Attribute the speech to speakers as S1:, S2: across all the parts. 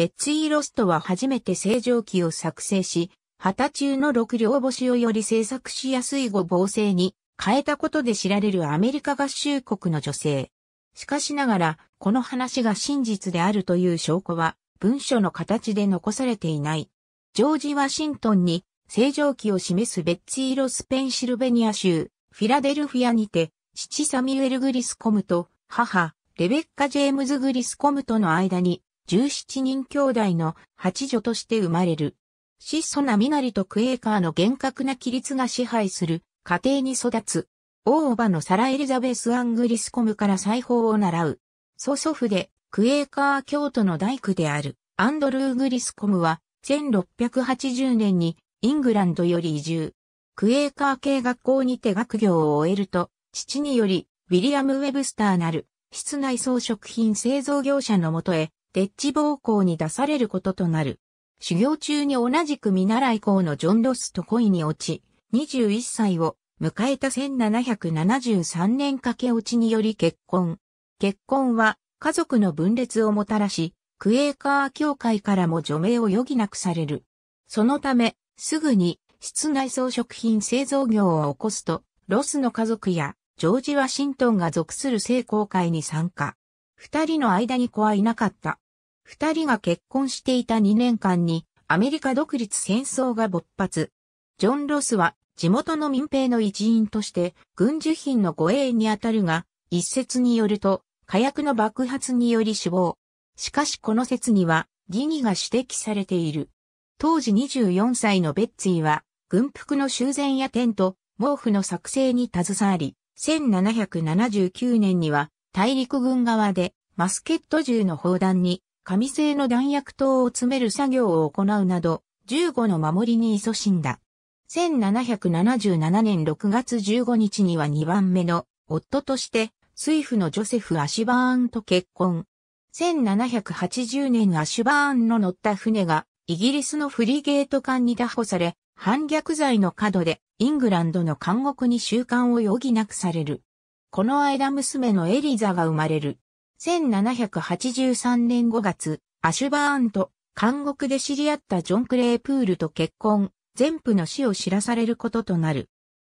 S1: ベッツィー・ロストは初めて正常期を作成し、旗中の六両星をより制作しやすい五防星に変えたことで知られるアメリカ合衆国の女性。しかしながら、この話が真実であるという証拠は、文書の形で残されていない。ジョージ・ワシントンに、正常期を示すベッツィーロス・ペンシルベニア州、フィラデルフィアにて、父サミュエル・グリスコムと、母、レベッカ・ジェームズ・グリスコムとの間に、17人兄弟の八女として生まれる。質素な身なりとクエーカーの厳格な規律が支配する家庭に育つ。大叔のサラ・エリザベス・アングリスコムから裁縫を習う。祖祖父で、クエーカー教徒の大工である、アンドルー・グリスコムは、1680年にイングランドより移住。クエーカー系学校にて学業を終えると、父により、ウィリアム・ウェブスターなる、室内装飾品製造業者のもとへデッチ暴行に出されることとなる。修行中に同じく見習い校のジョン・ロスと恋に落ち、21歳を迎えた1773年駆け落ちにより結婚。結婚は家族の分裂をもたらし、クエーカー協会からも除名を余儀なくされる。そのため、すぐに室内装飾品製造業を起こすと、ロスの家族やジョージ・ワシントンが属する聖公会に参加。二人の間に子はいなかった。二人が結婚していた2年間にアメリカ独立戦争が勃発。ジョン・ロスは地元の民兵の一員として軍需品の護衛にあたるが、一説によると火薬の爆発により死亡。しかしこの説には疑義が指摘されている。当時24歳のベッツィは軍服の修繕やテント、毛布の作成に携わり、1779年には大陸軍側でマスケット銃の砲弾に紙製の弾薬等を詰める作業を行うなど、15の守りに勤しんだ。1777年6月15日には2番目の夫としてスイフのジョセフ・アシュバーンと結婚。1780年アシュバーンの乗った船がイギリスのフリゲート艦に拿捕され、反逆罪の角でイングランドの監獄に収監を余儀なくされる。この間娘のエリザが生まれる。1783年5月、アシュバーンと監獄で知り合ったジョン・クレープールと結婚、全部の死を知らされることとなる。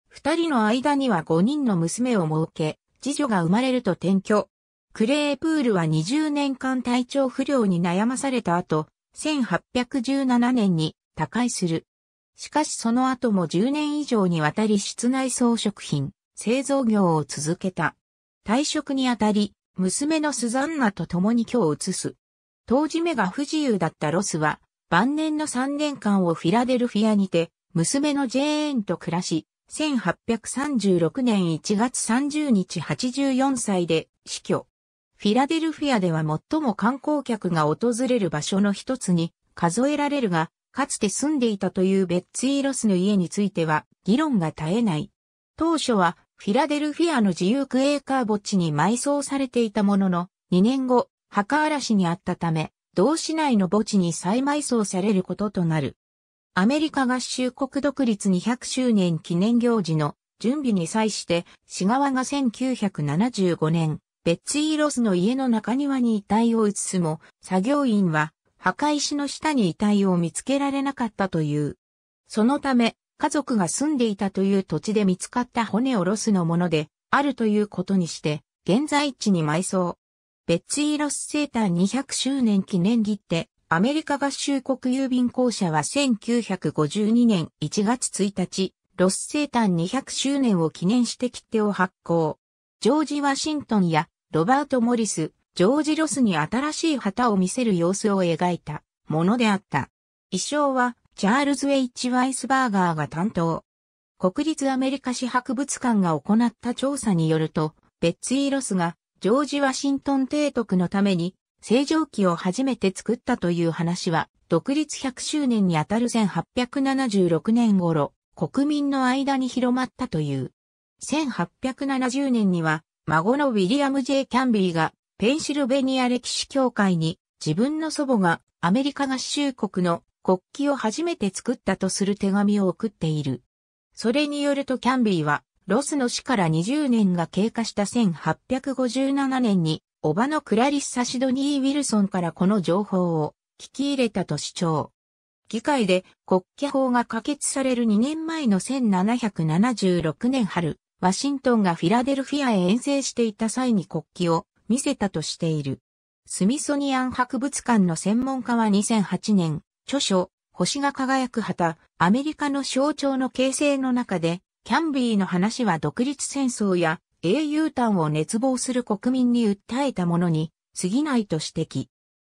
S1: 二人の間には5人の娘を設け、次女が生まれると転居。クレープールは20年間体調不良に悩まされた後、1817年に他界する。しかしその後も10年以上にわたり室内装飾品、製造業を続けた。退職にあたり、娘のスザンナと共に今日移す。当時目が不自由だったロスは、晩年の3年間をフィラデルフィアにて、娘のジェーンと暮らし、1836年1月30日84歳で死去。フィラデルフィアでは最も観光客が訪れる場所の一つに数えられるが、かつて住んでいたというベッツィーロスの家については議論が絶えない。当初はフィラデルフィアの自由区エーカー墓地に埋葬されていたものの、2年後、墓嵐にあったため、同市内の墓地に再埋葬されることとなる。アメリカ合衆国独立200周年記念行事の準備に際して、市側が1975年、ベッツィーロスの家の中庭に遺体を移すも、作業員は、墓石の下に遺体を見つけられなかったという。そのため、家族が住んでいたという土地で見つかった骨をロスのもので、あるということにして、現在地に埋葬。ベッツィーロス生誕200周年記念切手、アメリカ合衆国郵便公社は1952年1月1日、ロス生誕200周年を記念して切手を発行。ジョージ・ワシントンやロバート・モリス、ジョージ・ロスに新しい旗を見せる様子を描いたものであった。衣装はチャールズ・ウェイチ・ワイスバーガーが担当。国立アメリカ史博物館が行った調査によると、ベッツィ・ロスがジョージ・ワシントン提督のために正常期を初めて作ったという話は、独立100周年にあたる1876年頃、国民の間に広まったという。1870年には、孫のウィリアム・ J・ キャンビーが、ペンシルベニア歴史協会に、自分の祖母がアメリカ合衆国の国旗を初めて作ったとする手紙を送っている。それによるとキャンビーは、ロスの死から20年が経過した1857年に、おばのクラリッサ・シドニー・ウィルソンからこの情報を聞き入れたと主張。議会で国旗法が可決される2年前の1776年春、ワシントンがフィラデルフィアへ遠征していた際に国旗を見せたとしている。スミソニアン博物館の専門家は2008年、著書、星が輝く旗、アメリカの象徴の形成の中で、キャンビーの話は独立戦争や英雄譚を熱望する国民に訴えたものに過ぎないと指摘。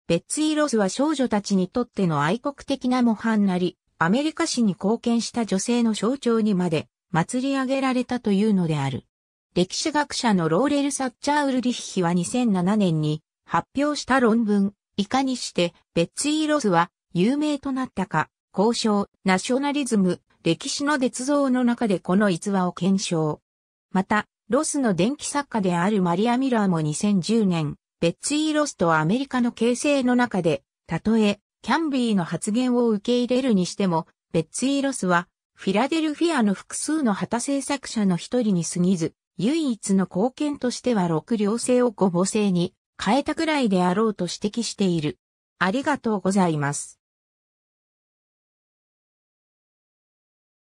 S1: ベッツィ・ロスは少女たちにとっての愛国的な模範なり、アメリカ史に貢献した女性の象徴にまで祭り上げられたというのである。歴史学者のローレル・サッチャー・ウルリッヒは2007年に発表した論文、いかにしてベッツィ・ロスは有名となったか、交渉、ナショナリズム、歴史の絶造の中でこの逸話を検証。また、ロスの電気作家であるマリア・ミラーも2010年、ベッツィー・ロスとアメリカの形成の中で、たとえ、キャンビーの発言を受け入れるにしても、ベッツィー・ロスは、フィラデルフィアの複数の旗制作者の一人に過ぎず、唯一の貢献としては6両性を5母制に変えたくらいであろうと指摘している。ありがとうございます。